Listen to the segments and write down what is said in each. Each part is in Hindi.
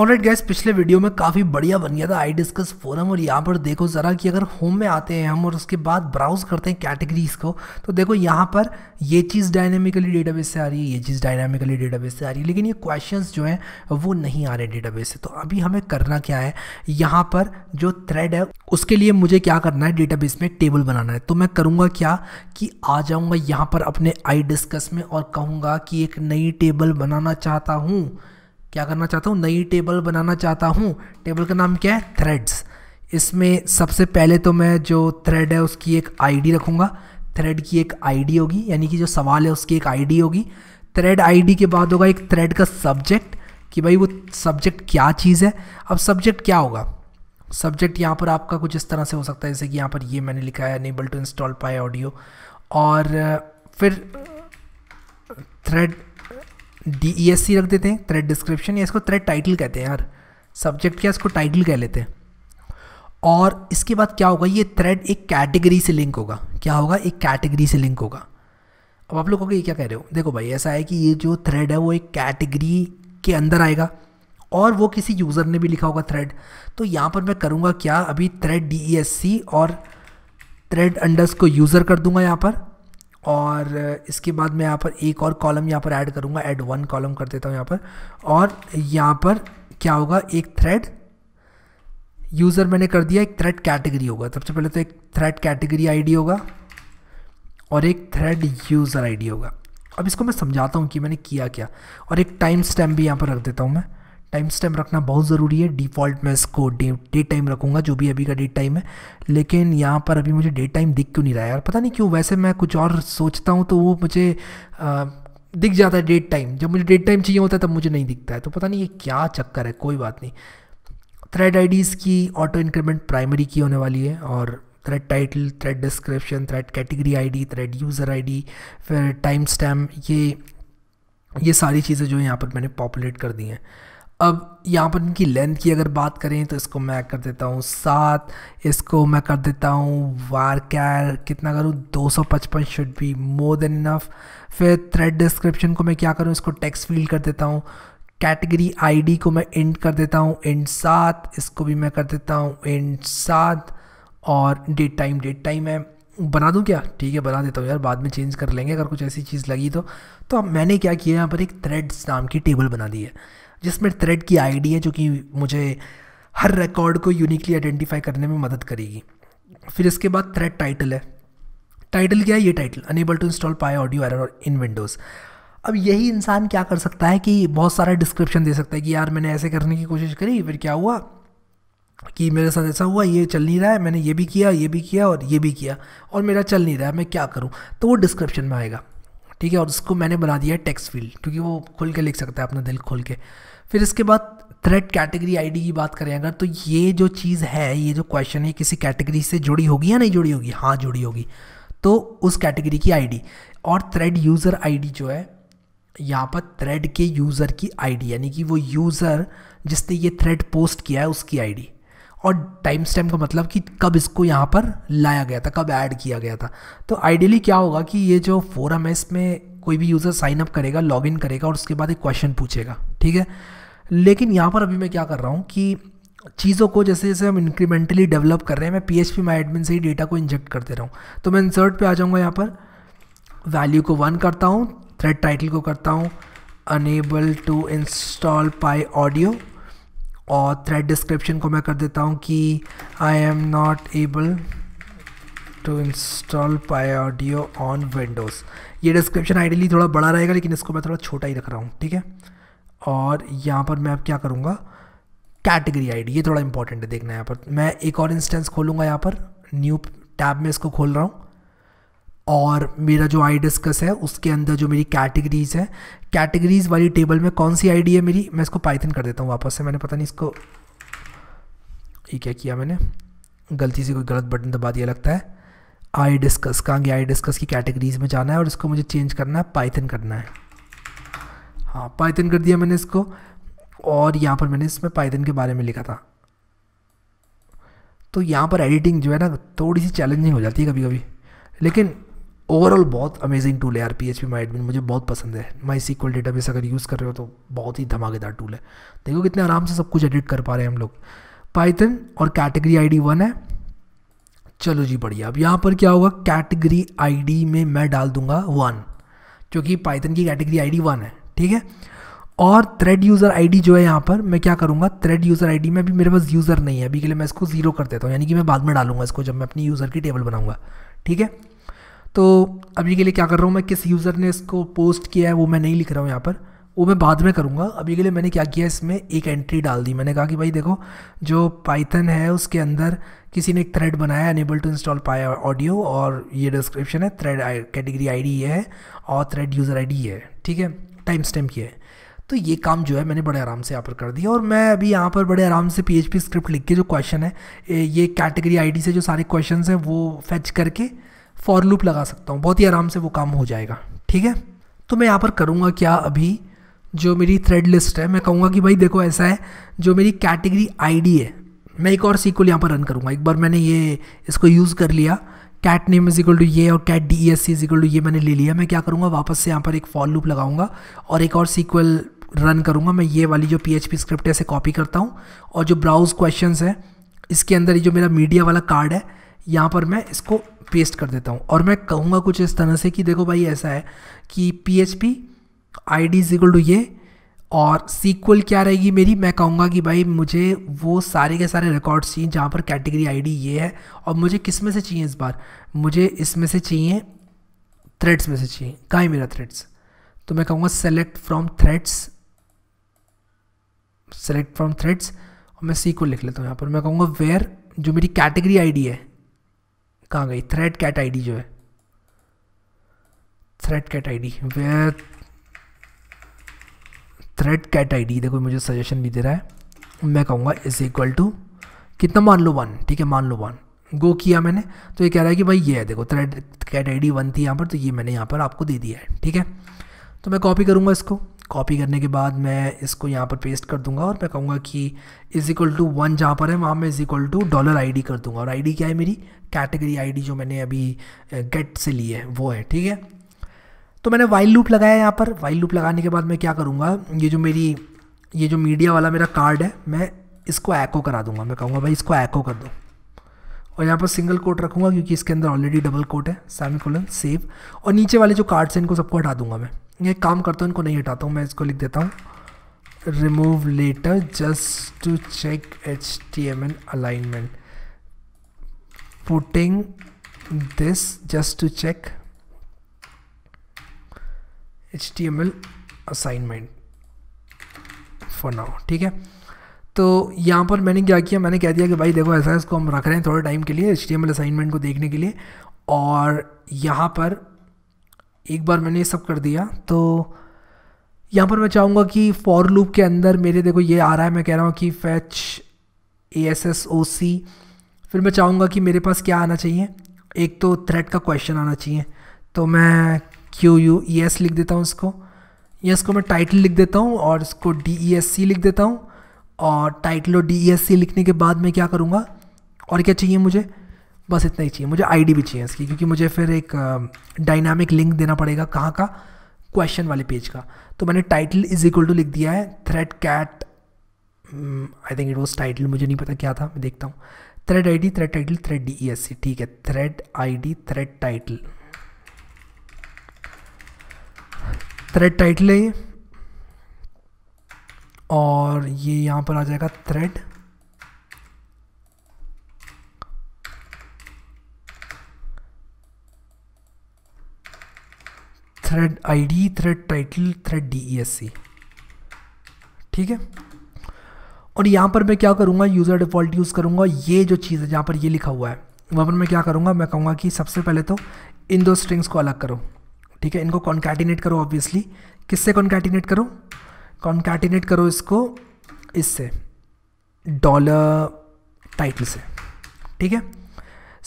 ऑलराइट गैस पिछले वीडियो में काफ़ी बढ़िया बन गया था आई डिस्कस फोरम और यहाँ पर देखो ज़रा कि अगर होम में आते हैं हम और उसके बाद ब्राउज करते हैं कैटेगरीज को तो देखो यहाँ पर ये चीज़ डायनेमिकली डेटाबेस से आ रही है ये चीज़ डायनेमिकली डेटाबेस से आ रही है लेकिन ये क्वेश्चन जो हैं वो नहीं आ रहे डेटाबेस से तो अभी हमें करना क्या है यहाँ पर जो थ्रेड है उसके लिए मुझे क्या करना है डेटाबेस में टेबल बनाना है तो मैं करूँगा क्या कि आ जाऊँगा यहाँ पर अपने आई डिस्कस में और कहूँगा कि एक नई टेबल बनाना चाहता हूँ क्या करना चाहता हूँ नई टेबल बनाना चाहता हूँ टेबल का नाम क्या है थ्रेड्स इसमें सबसे पहले तो मैं जो थ्रेड है उसकी एक आईडी रखूँगा थ्रेड की एक आईडी होगी यानी कि जो सवाल है उसकी एक आईडी होगी थ्रेड आईडी के बाद होगा एक थ्रेड का सब्जेक्ट कि भाई वो सब्जेक्ट क्या चीज़ है अब सब्जेक्ट क्या होगा सब्जेक्ट यहाँ पर आपका कुछ इस तरह से हो सकता है जैसे कि यहाँ पर ये मैंने लिखा है unable to install pyaudio और फिर thread D E S C रख देते हैं थ्रेड डिस्क्रिप्शन या इसको थ्रेड टाइटल कहते हैं यार सब्जेक्ट क्या इसको टाइटल कह लेते हैं और इसके बाद क्या होगा ये थ्रेड एक कैटेगरी से लिंक होगा क्या होगा एक कैटेगरी से लिंक होगा अब आप लोग ये क्या कह रहे हो देखो भाई ऐसा है कि ये जो थ्रेड है वो एक कैटेगरी के अंदर आएगा और वो किसी यूज़र ने भी लिखा होगा थ्रेड तो यहाँ पर मैं करूँगा क्या अभी thread D E S C और थ्रेड अंडर्स को यूज़र कर दूंगा यहाँ पर और इसके बाद मैं यहाँ पर एक और कॉलम यहाँ पर ऐड करूँगा ऐड वन कॉलम कर देता हूँ यहाँ पर और यहाँ पर क्या होगा एक थ्रेड यूज़र मैंने कर दिया एक थ्रेड कैटेगरी होगा सबसे पहले तो एक थ्रेड कैटेगरी आईडी होगा और एक थ्रेड यूज़र आईडी होगा अब इसको मैं समझाता हूँ कि मैंने किया क्या और एक टाइम स्टैम्प भी यहाँ पर रख देता हूँ मैं टाइम स्टैम्प रखना बहुत ज़रूरी है डिफ़ॉल्ट मैं इसको डे टाइम रखूँगा जो भी अभी का डेट टाइम है लेकिन यहाँ पर अभी मुझे डेट टाइम दिख क्यों नहीं रहा है यार पता नहीं क्यों वैसे मैं कुछ और सोचता हूँ तो वो मुझे आ, दिख जाता है डेट टाइम जब मुझे डेट टाइम चाहिए होता है तब मुझे नहीं दिखता है तो पता नहीं ये क्या चक्कर है कोई बात नहीं थ्रेड आईडीज़ की ऑटो इंक्रीमेंट प्राइमरी की होने वाली है और thread title thread description thread category ID thread user ID फिर टाइम स्टैम्प ये ये सारी चीज़ें जो यहाँ पर मैंने पॉपुलेट कर दी हैं अब यहाँ पर इनकी लेंथ की अगर बात करें तो इसको मैं कर देता हूँ सात इसको मैं कर देता हूँ वार कैर कितना करूँ 255 should be more than enough फिर थ्रेड डिस्क्रिप्शन को मैं क्या करूँ इसको टेक्स्ट फील कर देता हूँ कैटेगरी आईडी को मैं इंट कर देता हूँ इंट सात इसको भी मैं कर देता हूँ इंट सात और डेट टाइम डेट टाइम है बना दूं क्या ठीक है बना देता हूँ यार बाद में चेंज कर लेंगे अगर कुछ ऐसी चीज़ लगी तो तो मैंने क्या किया यहाँ पर एक थ्रेड्स नाम की टेबल बना दी है जिसमें थ्रेड की आईडी है जो कि मुझे हर रिकॉर्ड को यूनिकली आइडेंटिफाई करने में मदद करेगी फिर इसके बाद थ्रेड टाइटल है टाइटल क्या है ये title unable to install pyaudio error in Windows अब यही इंसान क्या कर सकता है कि बहुत सारा डिस्क्रिप्शन दे सकता है कि यार मैंने ऐसे करने की कोशिश करी फिर क्या हुआ कि मेरे साथ ऐसा हुआ ये चल नहीं रहा है मैंने ये भी किया ये भी किया और ये भी किया और मेरा चल नहीं रहा है मैं क्या करूँ तो वो डिस्क्रिप्शन में आएगा ठीक है और उसको मैंने बना दिया है टेक्स्ट फील्ड क्योंकि वो खुल के लिख सकता है अपना दिल खोल के फिर इसके बाद थ्रेड कैटेगरी आईडी की बात करें अगर तो ये जो चीज़ है ये जो क्वेश्चन है किसी कैटेगरी से जुड़ी होगी या नहीं जुड़ी होगी हाँ जुड़ी होगी तो उस कैटेगरी की आईडी और थ्रेड यूज़र आईडी जो है यहाँ पर थ्रेड के यूज़र की आईडी यानी कि वो यूज़र जिसने ये थ्रेड पोस्ट किया है उसकी आईडी और टाइम स्टैम्प का मतलब कि कब इसको यहाँ पर लाया गया था कब ऐड किया गया था तो आइडियली क्या होगा कि ये जो फोरम है इसमें कोई भी यूज़र साइन अप करेगा लॉगिन करेगा और उसके बाद एक क्वेश्चन पूछेगा ठीक है लेकिन यहाँ पर अभी मैं क्या कर रहा हूँ कि चीज़ों को जैसे जैसे हम इंक्रीमेंटली डेवलप कर रहे हैं मैं P H P my admin से ही डेटा को इंजेक्ट करते रहूँ तो मैं इंसर्ट पे आ जाऊँगा यहाँ पर वैल्यू को वन करता हूँ थ्रेड टाइटल को करता हूँ unable to install pi audio और थ्रेड डिस्क्रिप्शन को मैं कर देता हूँ कि I am not able to install pyaudio on Windows ये डिस्क्रिप्शन आइडियली थोड़ा बड़ा रहेगा लेकिन इसको मैं थोड़ा छोटा ही रख रहा हूँ ठीक है और यहाँ पर मैं अब क्या करूँगा कैटेगरी आईडी ये थोड़ा इंपॉर्टेंट है देखना यहाँ पर मैं एक और इंस्टेंस खोलूँगा यहाँ पर न्यू टैब में इसको खोल रहा हूँ और मेरा जो आई डिस्कस है उसके अंदर जो मेरी कैटेगरीज है कैटेगरीज वाली टेबल में कौन सी आईडी है मेरी मैं इसको पाइथन कर देता हूँ वापस से मैंने पता नहीं इसको ये क्या किया मैंने गलती से कोई गलत बटन दबा दिया लगता है आई डिस्कस कहाँ गया आई डिस्कस की कैटेगरीज में जाना है और इसको मुझे चेंज करना है पाइथन करना है हाँ पाइथन कर दिया मैंने इसको और यहाँ पर मैंने इसमें पाइथन के बारे में लिखा था तो यहाँ पर एडिटिंग जो है ना थोड़ी सी चैलेंजिंग हो जाती है कभी कभी लेकिन ओवरऑल बहुत अमेजिंग टूल है यार P H P my admin मुझे बहुत पसंद है माई सीक्वल डेटाबेस अगर यूज़ कर रहे हो तो बहुत ही धमाकेदार टूल है देखो कितने आराम से सब कुछ एडिट कर पा रहे हैं हम लोग पाइथन और कैटेगरी डी वन है चलो जी बढ़िया अब यहाँ पर क्या होगा कैटेगरी डी में मैं डाल दूंगा वन क्योंकि पाइथन की कैटेगरी डी वन है ठीक है और थ्रेड यूज़र आई डी जो है यहाँ पर मैं क्या करूँगा थ्रेड यूज़र आई डी में अभी मेरे पास यूज़र नहीं है अभी के लिए मैं इसको जीरो कर देता हूँ यानी कि मैं बाद में डालूंगा इसको जब मैं अपनी यूज़र की टेबल बनाऊँगा ठीक है तो अभी के लिए क्या कर रहा हूँ मैं किस यूज़र ने इसको पोस्ट किया है वो मैं नहीं लिख रहा हूँ यहाँ पर वो मैं बाद में करूँगा अभी के लिए मैंने क्या किया इसमें एक एंट्री डाल दी मैंने कहा कि भाई देखो जो पाइथन है उसके अंदर किसी ने एक थ्रेड बनाया unable to install pyaudio और ये डिस्क्रिप्शन है थ्रेड कैटेगरी आई ये है और थ्रेड यूज़र आई ये है ठीक है टाइम स्टैम्प ये है तो ये काम जो है मैंने बड़े आराम से यहाँ पर कर दिया और मैं अभी यहाँ पर बड़े आराम से पी स्क्रिप्ट लिख के जो क्वेश्चन है ये कैटेगरी आई से जो सारे क्वेश्चन हैं वो फैच करके फॉर लूप लगा सकता हूँ बहुत ही आराम से वो काम हो जाएगा ठीक है तो मैं यहाँ पर करूँगा क्या अभी जो मेरी थ्रेड लिस्ट है मैं कहूँगा कि भाई देखो ऐसा है जो मेरी कैटेगरी आईडी है मैं एक और सीक्वल यहाँ पर रन करूँगा एक बार मैंने ये इसको यूज़ कर लिया cat name is equal to ये और cat D S C is equal to ये मैंने ले लिया मैं क्या करूँगा वापस से यहाँ पर एक फॉल लूप लगाऊंगा और एक और सीक्वल रन करूँगा मैं ये वाली जो पी एच पी स्क्रिप्ट है इसे कॉपी करता हूँ और जो ब्राउज क्वेश्चन है इसके अंदर ये जो मेरा मीडिया वाला कार्ड है यहाँ पर मैं इसको पेस्ट कर देता हूँ और मैं कहूँगा कुछ इस तरह से कि देखो भाई ऐसा है कि P H P I D equal to ये और सीक्वल क्या रहेगी मेरी मैं कहूँगा कि भाई मुझे वो सारे के सारे रिकॉर्ड्स चाहिए जहाँ पर कैटेगरी आईडी ये है और मुझे किस में से चाहिए इस बार मुझे इसमें से चाहिए थ्रेड्स में से चाहिए कहाँ है मेरा थ्रेड्स तो मैं कहूँगा select from threads select from threads और मैं सीक्वल लिख लेता हूँ यहाँ पर मैं कहूँगा वेयर जो मेरी कैटेगरी डी है कहाँ गई थ्रेड कैट आई जो है thread cat D where thread cat D देखो मुझे सजेशन भी दे रहा है मैं कहूँगा इज इक्वल टू कितना मान लो वन ठीक है मान लो वन गो किया मैंने तो ये कह रहा है कि भाई ये है देखो thread cat I D one थी यहाँ पर तो ये मैंने यहाँ पर आपको दे दिया है ठीक है तो मैं कॉपी करूँगा इसको कॉपी करने के बाद मैं इसको यहाँ पर पेस्ट कर दूंगा और मैं कहूँगा कि इज़ इक्वल टू वन जहाँ पर है वहाँ मैं is equal to dollar ID कर दूंगा और आईडी क्या है मेरी कैटेगरी आईडी जो मैंने अभी गेट से ली है वो है ठीक है तो मैंने वाइल लूप लगाया यहाँ पर वाइल लूप लगाने के बाद मैं क्या करूँगा ये जो मेरी ये जो मीडिया वाला मेरा कार्ड है मैं इसको एको करा दूंगा मैं कहूँगा भाई इसको एको कर दो और यहाँ पर सिंगल कोट रखूँगा क्योंकि इसके अंदर ऑलरेडी डबल कोट है सेमी कोलन सेव और नीचे वाले जो कार्ड्स हैं इनको सबको हटा दूंगा मैं ये काम करता हूँ इनको नहीं हटाता हूँ मैं इसको लिख देता हूँ remove letter just to check H T M N alignment putting this just to check H T M L assignment for now ठीक है तो यहाँ पर मैंने क्या किया मैंने कह दिया कि भाई देखो ऐसा है इसको हम रख रहे हैं थोड़े टाइम के लिए H T M L assignment को देखने के लिए और यहाँ पर एक बार मैंने ये सब कर दिया तो यहाँ पर मैं चाहूँगा कि फॉर लूप के अंदर मेरे देखो ये आ रहा है मैं कह रहा हूँ कि fetch A S S O C फिर मैं चाहूँगा कि मेरे पास क्या आना चाहिए एक तो थ्रेड का क्वेश्चन आना चाहिए तो मैं क्यू यू ई एस लिख देता हूँ इसको या इसको मैं टाइटल लिख देता हूँ और इसको डी ई एस सी लिख देता हूँ और टाइटल और डी ई एस सी लिखने के बाद मैं क्या करूँगा और क्या चाहिए मुझे बस इतना ही चाहिए मुझे आईडी भी चाहिए इसकी क्योंकि मुझे फिर एक डायनामिक लिंक देना पड़ेगा कहाँ का क्वेश्चन वाले पेज का तो मैंने टाइटल इज इक्वल टू लिख दिया है thread cat I think it was title मुझे नहीं पता क्या था मैं देखता हूँ thread I D thread title thread D E S C ठीक है thread I D thread title thread title है ये और ये यहाँ पर आ जाएगा thread thread ID thread title thread DESC ठीक है और यहाँ पर मैं क्या करूँगा यूज़र डिफ़ॉल्ट यूज़ करूँगा ये जो चीज़ है जहाँ पर ये लिखा हुआ है वहाँ पर मैं क्या करूँगा मैं कहूँगा कि सबसे पहले तो इन दो स्ट्रिंग्स को अलग करो ठीक है इनको कॉन्कैटिनेट करो ऑब्वियसली किससे कॉन्कैटिनेट करो कॉन्कैटिनेट करो इसको इससे डॉलर टाइटल से ठीक है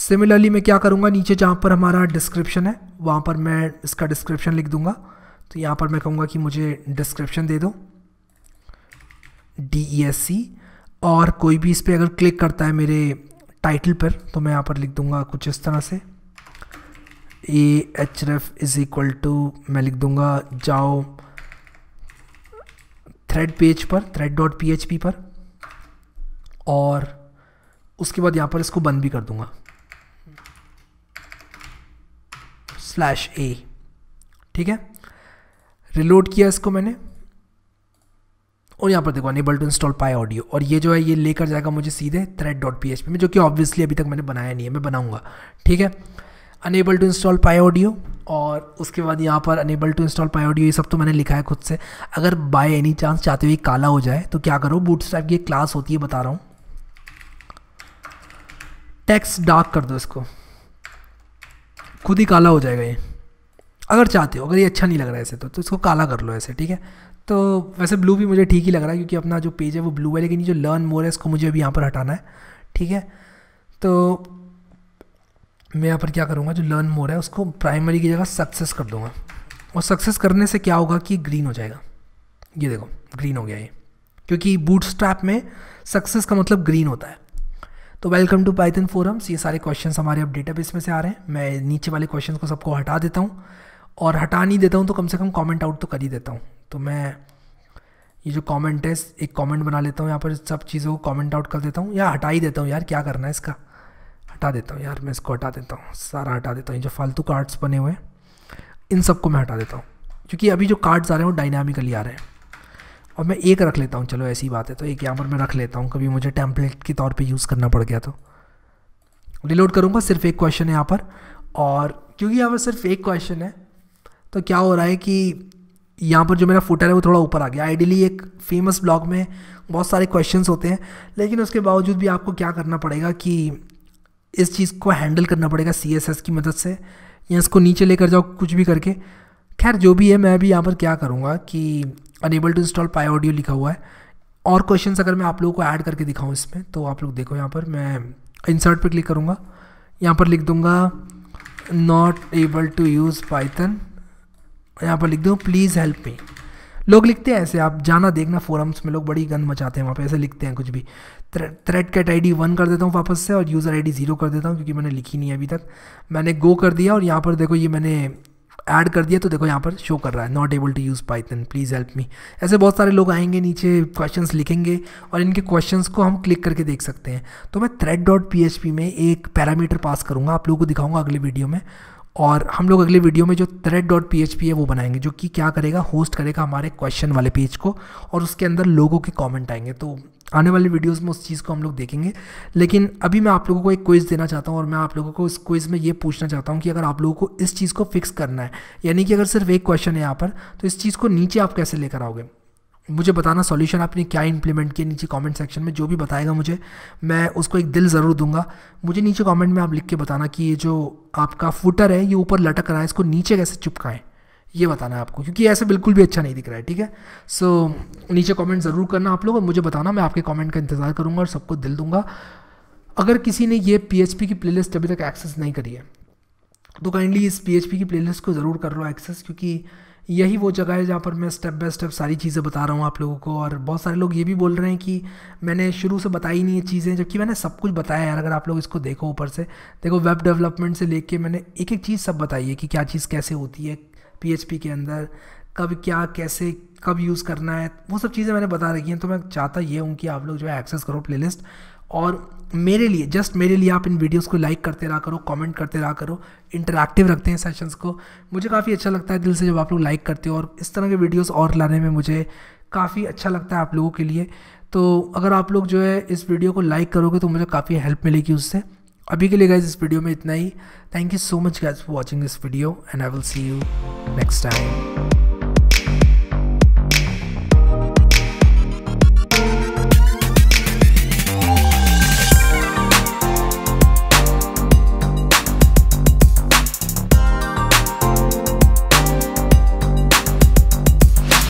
सिमिलरली मैं क्या करूँगा नीचे जहाँ पर हमारा डिस्क्रिप्शन है वहाँ पर मैं इसका डिस्क्रिप्शन लिख दूँगा तो यहाँ पर मैं कहूँगा कि मुझे डिस्क्रिप्शन दे दो डी ई एस सी और कोई भी इस पर अगर क्लिक करता है मेरे टाइटल पर तो मैं यहाँ पर लिख दूँगा कुछ इस तरह से a href is equal to मैं लिख दूँगा जाओ थ्रेड पेज पर thread dot P H P पर और उसके बाद यहाँ पर इसको बंद भी कर दूँगा स्लैश ए ठीक है रिलोड किया इसको मैंने और यहाँ पर देखो unable to install pi audio और ये जो है ये लेकर जाएगा मुझे सीधे थ्रेड डॉट पी में जो कि ऑब्वियसली अभी तक मैंने बनाया नहीं है मैं बनाऊँगा ठीक है unable to install pi audio और उसके बाद यहाँ पर unable to install PyAudio ये सब तो मैंने लिखा है खुद से अगर बाय एनी चांस चाहते हुए काला हो जाए तो क्या करो बूट स्ट्रैप की क्लास होती है बता रहा हूँ टेक्स डार्क कर दो इसको खुद ही काला हो जाएगा ये अगर चाहते हो अगर ये अच्छा नहीं लग रहा है ऐसे तो, तो इसको काला कर लो ऐसे ठीक है तो वैसे ब्लू भी मुझे ठीक ही लग रहा है क्योंकि अपना जो पेज है वो ब्लू है लेकिन जो लर्न मोर है इसको मुझे अभी यहाँ पर हटाना है ठीक है तो मैं यहाँ पर क्या करूँगा जो लर्न मोर है उसको प्राइमरी की जगह सक्सेस कर दूँगा और सक्सेस करने से क्या होगा कि ग्रीन हो जाएगा ये देखो ग्रीन हो गया ये क्योंकि बूट में सक्सेस का मतलब ग्रीन होता है तो वेलकम टू पाइथन फोरम्स ये सारे क्वेश्चन हमारे अब डेटाबेस में से आ रहे हैं मैं नीचे वाले क्वेश्चन को सबको हटा देता हूँ और हटा नहीं देता हूँ तो कम से कम कमेंट आउट तो कर ही देता हूँ तो मैं ये जो कमेंट है एक कमेंट बना लेता हूँ यहाँ पर सब चीज़ों को कॉमेंट आउट कर देता हूँ या हटा ही देता हूँ यार क्या करना है इसका हटा देता हूँ यार मैं इसको हटा देता हूँ सारा हटा देता हूँ जो फालतू कार्ड्स बने हुए हैं इन सबको मैं हटा देता हूँ क्योंकि अभी जो कार्ड्स आ रहे हैं वो डायनामिकली आ रहे हैं और मैं एक रख लेता हूँ चलो ऐसी बात है तो एक यहाँ पर मैं रख लेता हूँ कभी मुझे टेम्पलेट के तौर पे यूज़ करना पड़ गया तो रिलोड करूँगा सिर्फ एक क्वेश्चन है यहाँ पर और क्योंकि यहाँ पर सिर्फ एक क्वेश्चन है तो क्या हो रहा है कि यहाँ पर जो मेरा फुटर है वो थोड़ा ऊपर आ गया आइडियली एक फेमस ब्लॉग में बहुत सारे क्वेश्चंस होते हैं लेकिन उसके बावजूद भी आपको क्या करना पड़ेगा कि इस चीज़ को हैंडल करना पड़ेगा सी की मदद से या इसको नीचे लेकर जाओ कुछ भी करके खैर जो भी है मैं भी यहाँ पर क्या करूँगा कि unable to install PyAudio लिखा हुआ है और क्वेश्चंस अगर मैं आप लोगों को ऐड करके दिखाऊँ इसमें तो आप लोग देखो यहाँ पर मैं इंसर्ट पर क्लिक करूँगा यहाँ पर लिख दूँगा not able to use Python यहाँ पर लिख दूँ प्लीज़ हेल्प मी लोग लिखते हैं ऐसे आप जाना देखना फोरम्स में लोग बड़ी गंद मचाते हैं वहाँ पे ऐसे लिखते हैं कुछ भी thread cat I D one कर देता हूँ वापस से और यूज़र आई डी ज़ीरो कर देता हूँ क्योंकि मैंने लिखी नहीं है अभी तक मैंने गो कर दिया और यहाँ पर देखो ये मैंने ऐड कर दिया तो देखो यहाँ पर शो कर रहा है not able to use Python please help me ऐसे बहुत सारे लोग आएंगे नीचे क्वेश्चंस लिखेंगे और इनके क्वेश्चंस को हम क्लिक करके देख सकते हैं तो मैं thread dot P H P में एक पैरामीटर पास करूँगा आप लोगों को दिखाऊंगा अगले वीडियो में और हम लोग अगले वीडियो में जो thread dot P H P है वो बनाएंगे जो कि क्या करेगा होस्ट करेगा हमारे क्वेश्चन वाले पेज को और उसके अंदर लोगों के कॉमेंट आएंगे तो आने वाली वीडियोस में उस चीज़ को हम लोग देखेंगे लेकिन अभी मैं आप लोगों को एक क्विज़ देना चाहता हूँ और मैं आप लोगों को इस क्विज़ में ये पूछना चाहता हूँ कि अगर आप लोगों को इस चीज़ को फिक्स करना है यानी कि अगर सिर्फ एक क्वेश्चन है यहाँ पर तो इस चीज़ को नीचे आप कैसे लेकर आओगे मुझे बताना सॉल्यूशन आपने क्या इंप्लीमेंट किया नीचे कमेंट सेक्शन में जो भी बताएगा मुझे मैं उसको एक दिल ज़रूर दूंगा मुझे नीचे कमेंट में आप लिख के बताना कि ये जो आपका फुटर है ये ऊपर लटक रहा है इसको नीचे कैसे चिपकाएं ये बताना है आपको क्योंकि ऐसे बिल्कुल भी अच्छा नहीं दिख रहा है ठीक है सो so, नीचे कमेंट ज़रूर करना आप लोग और मुझे बताना मैं आपके कमेंट का इंतज़ार करूंगा और सबको दिल दूंगा अगर किसी ने ये पी की प्लेलिस्ट अभी तक एक्सेस नहीं करी है तो काइंडली इस पी की प्लेलिस्ट को ज़रूर कर लो एक्सेस क्योंकि यही वो जगह है जहाँ पर मैं स्टेप बाय स्टेप सारी चीज़ें बता रहा हूँ आप लोगों को और बहुत सारे लोग ये भी बोल रहे हैं कि मैंने शुरू से बताई नहीं ये चीज़ें जबकि मैंने सब कुछ बताया यार अगर आप लोग इसको देखो ऊपर से देखो वेब डेवलपमेंट से लेके मैंने एक एक चीज़ सब बताई है कि क्या चीज़ कैसे होती है पी के अंदर कब क्या कैसे कब यूज़ करना है वो सब चीज़ें मैंने बता रखी हैं तो मैं चाहता ये हूँ कि आप लोग जो है एक्सेस करो प्ले और मेरे लिए जस्ट मेरे लिए आप इन वीडियोस को लाइक करते रहा करो कमेंट करते रहा करो इंटरेक्टिव रखते हैं सेशंस को मुझे काफ़ी अच्छा लगता है दिल से जब आप लोग लाइक करते हो और इस तरह के वीडियोस और लाने में मुझे काफ़ी अच्छा लगता है आप लोगों के लिए तो अगर आप लोग जो है इस वीडियो को लाइक करोगे तो मुझे काफ़ी हेल्प मिलेगी उससे अभी के लिए गाइज इस वीडियो में इतना ही thank you so much guys for watching this video and I will see you next time